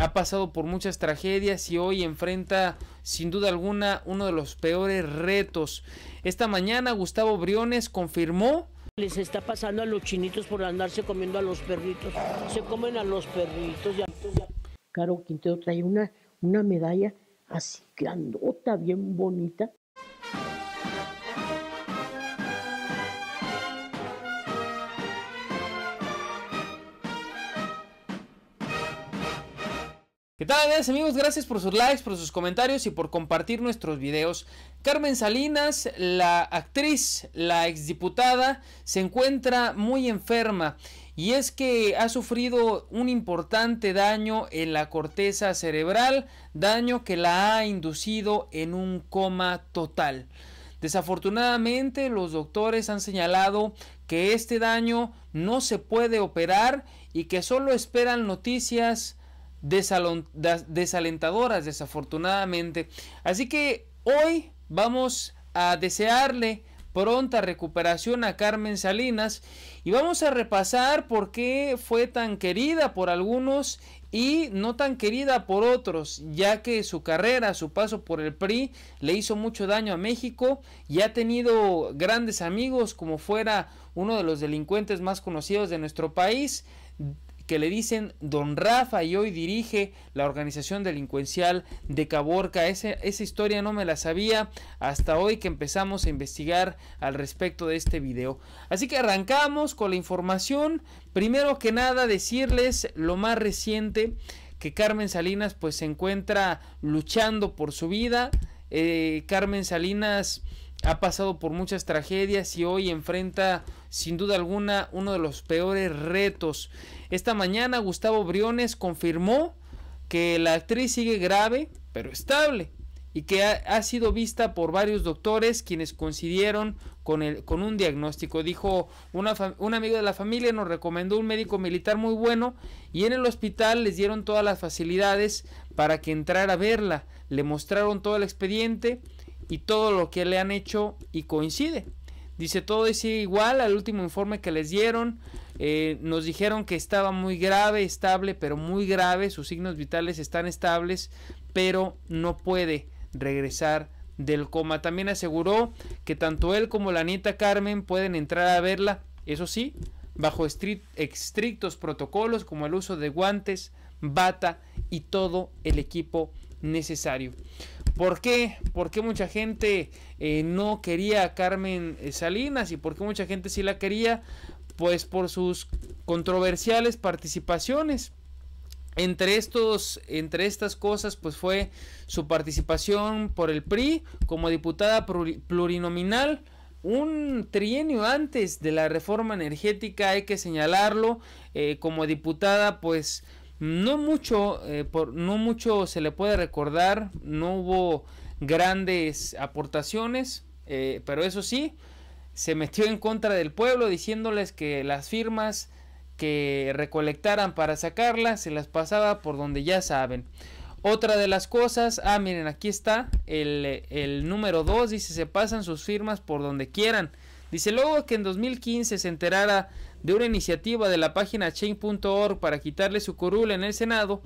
ha pasado por muchas tragedias y hoy enfrenta sin duda alguna uno de los peores retos. Esta mañana Gustavo Briones confirmó les está pasando a los chinitos por andarse comiendo a los perritos. Se comen a los perritos. Ya. Caro Quintero trae una, una medalla así grandota, bien bonita, ¿Qué tal amigos? Gracias por sus likes, por sus comentarios y por compartir nuestros videos. Carmen Salinas, la actriz, la exdiputada, se encuentra muy enferma y es que ha sufrido un importante daño en la corteza cerebral, daño que la ha inducido en un coma total. Desafortunadamente los doctores han señalado que este daño no se puede operar y que solo esperan noticias desalentadoras desafortunadamente. Así que hoy vamos a desearle pronta recuperación a Carmen Salinas y vamos a repasar por qué fue tan querida por algunos y no tan querida por otros, ya que su carrera, su paso por el PRI le hizo mucho daño a México y ha tenido grandes amigos como fuera uno de los delincuentes más conocidos de nuestro país, que le dicen Don Rafa y hoy dirige la organización delincuencial de Caborca. esa historia no me la sabía hasta hoy que empezamos a investigar al respecto de este video. Así que arrancamos con la información. Primero que nada decirles lo más reciente que Carmen Salinas pues se encuentra luchando por su vida. Eh, Carmen Salinas ha pasado por muchas tragedias y hoy enfrenta sin duda alguna uno de los peores retos. Esta mañana Gustavo Briones confirmó que la actriz sigue grave pero estable y que ha, sido vista por varios doctores quienes coincidieron con, el, con un diagnóstico. Dijo una, un amigo de la familia nos recomendó un médico militar muy bueno y en el hospital les dieron todas las facilidades para que entrara a verla. Le mostraron todo el expediente y todo lo que le han hecho y coincide. Dice, todo es igual al último informe que les dieron. Eh, nos dijeron que estaba muy grave, estable, pero muy grave. Sus signos vitales están estables, pero no puede regresar del coma. También aseguró que tanto él como la nieta Carmen pueden entrar a verla. Eso sí, bajo estrictos protocolos como el uso de guantes, bata y todo el equipo necesario. ¿Por qué? ¿Por qué mucha gente eh, no quería a Carmen eh, Salinas y por qué mucha gente sí la quería? Pues por sus controversiales participaciones. Entre, estos, entre estas cosas, pues fue su participación por el PRI como diputada plurinominal un trienio antes de la reforma energética, hay que señalarlo, eh, como diputada, pues no mucho, eh, por, no mucho se le puede recordar, no hubo grandes aportaciones, eh, pero eso sí, se metió en contra del pueblo diciéndoles que las firmas que recolectaran para sacarlas se las pasaba por donde ya saben. Otra de las cosas, ah, miren, aquí está el, el número 2, dice, se pasan sus firmas por donde quieran. Dice, luego que en 2015 se enterara de una iniciativa de la página chain.org para quitarle su curul en el Senado,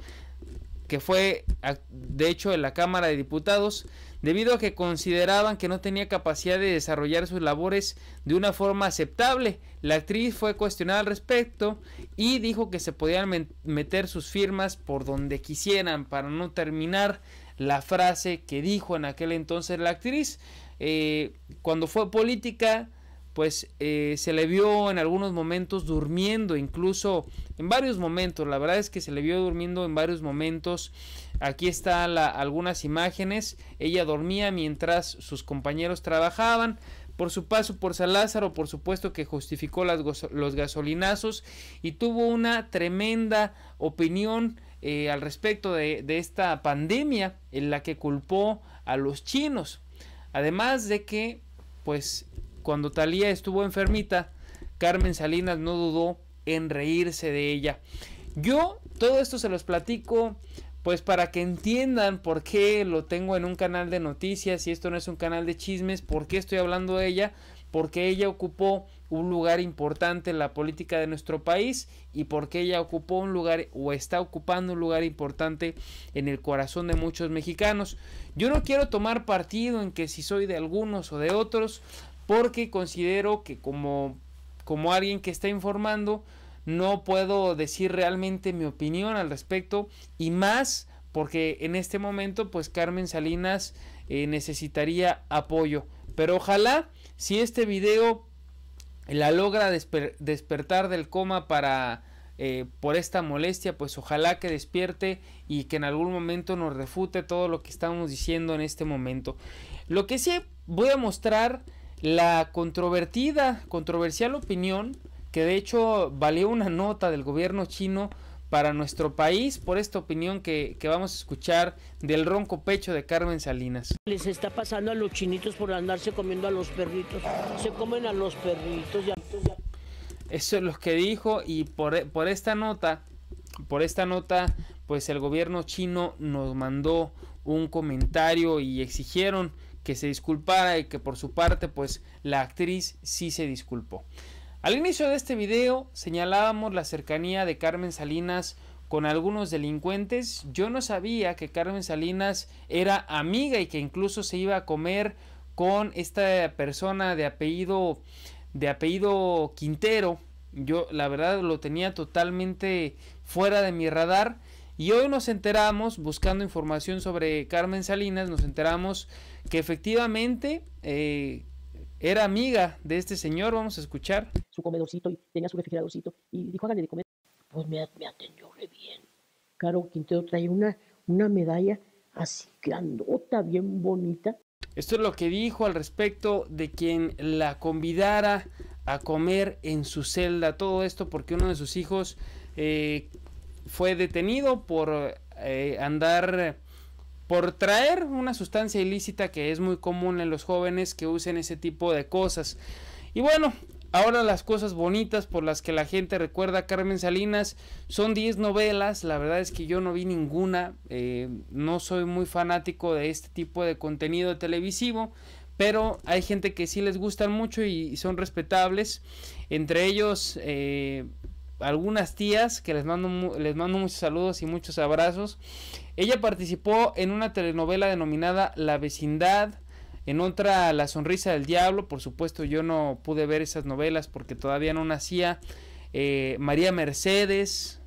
que fue de hecho en la Cámara de Diputados, debido a que consideraban que no tenía capacidad de desarrollar sus labores de una forma aceptable. La actriz fue cuestionada al respecto y dijo que se podían meter sus firmas por donde quisieran para no terminar la frase que dijo en aquel entonces la actriz. Eh, cuando fue política pues eh, se le vio en algunos momentos durmiendo, incluso en varios momentos, la verdad es que se le vio durmiendo en varios momentos. Aquí están algunas imágenes, ella dormía mientras sus compañeros trabajaban. Por su paso por San Lázaro, por supuesto que justificó las, los gasolinazos y tuvo una tremenda opinión eh, al respecto de, de esta pandemia en la que culpó a los chinos. Además de que, pues, cuando Talía estuvo enfermita, Carmen Salinas no dudó en reírse de ella. Yo todo esto se los platico pues para que entiendan por qué lo tengo en un canal de noticias y esto no es un canal de chismes, por qué estoy hablando de ella, porque ella ocupó un lugar importante en la política de nuestro país y porque ella ocupó un lugar o está ocupando un lugar importante en el corazón de muchos mexicanos. Yo no quiero tomar partido en que si soy de algunos o de otros, porque considero que como, como alguien que está informando, no puedo decir realmente mi opinión al respecto y más porque en este momento pues Carmen Salinas eh, necesitaría apoyo. Pero ojalá si este video la logra despertar del coma para eh, por esta molestia, pues ojalá que despierte y que en algún momento nos refute todo lo que estamos diciendo en este momento. Lo que sí voy a mostrar la controvertida, controversial opinión, que de hecho valió una nota del gobierno chino para nuestro país por esta opinión que, vamos a escuchar del ronco pecho de Carmen Salinas. Les está pasando a los chinitos por andarse comiendo a los perritos. Se comen a los perritos. Eso es lo que dijo y por, por esta nota, por esta nota, pues el gobierno chino nos mandó un comentario y exigieron que se disculpara y que por su parte pues la actriz sí se disculpó. Al inicio de este video señalábamos la cercanía de Carmen Salinas con algunos delincuentes. Yo no sabía que Carmen Salinas era amiga y que incluso se iba a comer con esta persona de apellido de apellido Quintero. Yo la verdad lo tenía totalmente fuera de mi radar. Y hoy nos enteramos, buscando información sobre Carmen Salinas, nos enteramos que efectivamente eh, era amiga de este señor, vamos a escuchar. Su comedorcito y tenía su refrigeradorcito y dijo, hágale de comer. Pues me, atendió re bien. Caro Quintero trae una, una medalla así grandota, bien bonita. Esto es lo que dijo al respecto de quien la convidara a comer en su celda. Todo esto porque uno de sus hijos eh, fue detenido por eh, andar por traer una sustancia ilícita que es muy común en los jóvenes que usen ese tipo de cosas. Y bueno, ahora las cosas bonitas por las que la gente recuerda a Carmen Salinas son 10 novelas, la verdad es que yo no vi ninguna, eh, no soy muy fanático de este tipo de contenido televisivo, pero hay gente que sí les gustan mucho y son respetables. Entre ellos, eh, algunas tías que les mando, les mando muchos saludos y muchos abrazos. Ella participó en una telenovela denominada La vecindad, en otra La sonrisa del diablo. Por supuesto yo no pude ver esas novelas porque todavía no nacía. Eh, María Mercedes,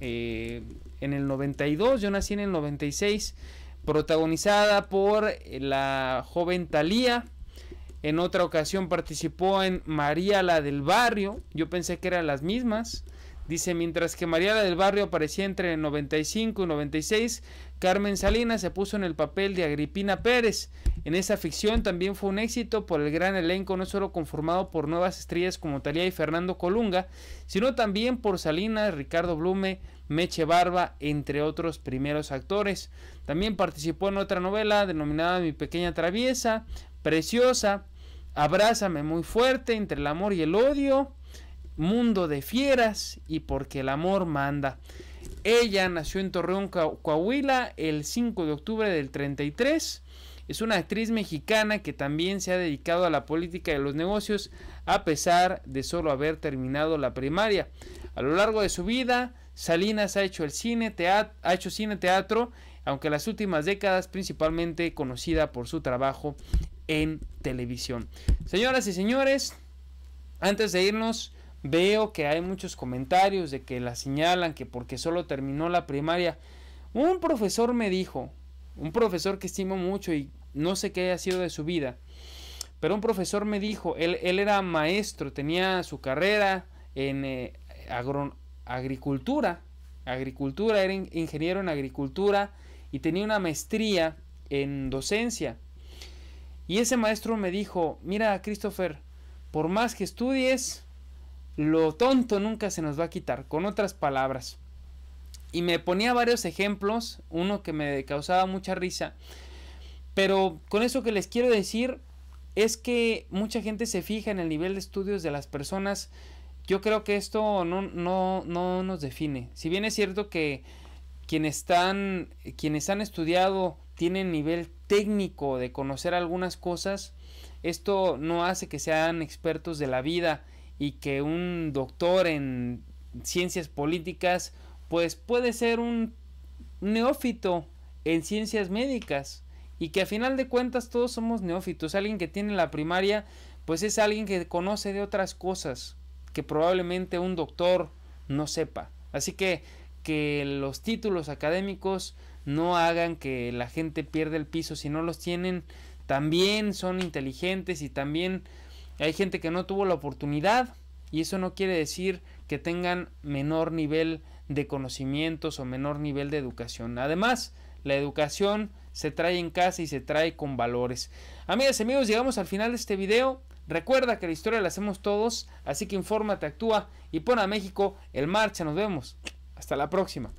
eh, en el 92, yo nací en el 96, protagonizada por eh, la joven Talía. En otra ocasión participó en María la del Barrio. Yo pensé que eran las mismas. Dice, mientras que Mariela del Barrio aparecía entre el 95 y 96, Carmen Salinas se puso en el papel de Agripina Pérez. En esa ficción también fue un éxito por el gran elenco, no solo conformado por nuevas estrellas como Talía y Fernando Colunga, sino también por Salinas, Ricardo Blume, Meche Barba, entre otros primeros actores. También participó en otra novela denominada Mi Pequeña Traviesa, Preciosa, Abrázame muy fuerte, Entre el amor y el odio mundo de fieras y porque el amor manda. Ella nació en Torreón, Coahuila, el 5 de octubre del 33. Es una actriz mexicana que también se ha dedicado a la política y los negocios a pesar de solo haber terminado la primaria. A lo largo de su vida, Salinas ha hecho, el cine, teatro, ha hecho cine teatro, aunque en las últimas décadas principalmente conocida por su trabajo en televisión. Señoras y señores, antes de irnos, Veo que hay muchos comentarios de que la señalan que porque solo terminó la primaria. Un profesor me dijo, un profesor que estimo mucho y no sé qué haya sido de su vida, pero un profesor me dijo, él, era maestro, tenía su carrera en eh, agricultura, agricultura, era ingeniero en agricultura y tenía una maestría en docencia. Y ese maestro me dijo, mira Christopher, por más que estudies, lo tonto nunca se nos va a quitar, con otras palabras. Y me ponía varios ejemplos, uno que me causaba mucha risa. Pero con eso que les quiero decir es que mucha gente se fija en el nivel de estudios de las personas. Yo creo que esto no, no, nos define. Si bien es cierto que quienes, están, quienes han estudiado tienen nivel técnico de conocer algunas cosas, esto no hace que sean expertos de la vida y que un doctor en ciencias políticas pues puede ser un neófito en ciencias médicas y que a final de cuentas todos somos neófitos. Alguien que tiene la primaria pues es alguien que conoce de otras cosas que probablemente un doctor no sepa. Así que que los títulos académicos no hagan que la gente pierda el piso si no los tienen. También son inteligentes y también hay gente que no tuvo la oportunidad y eso no quiere decir que tengan menor nivel de conocimientos o menor nivel de educación. Además, la educación se trae en casa y se trae con valores. Amigas y amigos, llegamos al final de este video. Recuerda que la historia la hacemos todos, así que infórmate, actúa y pon a México en marcha. Nos vemos. Hasta la próxima.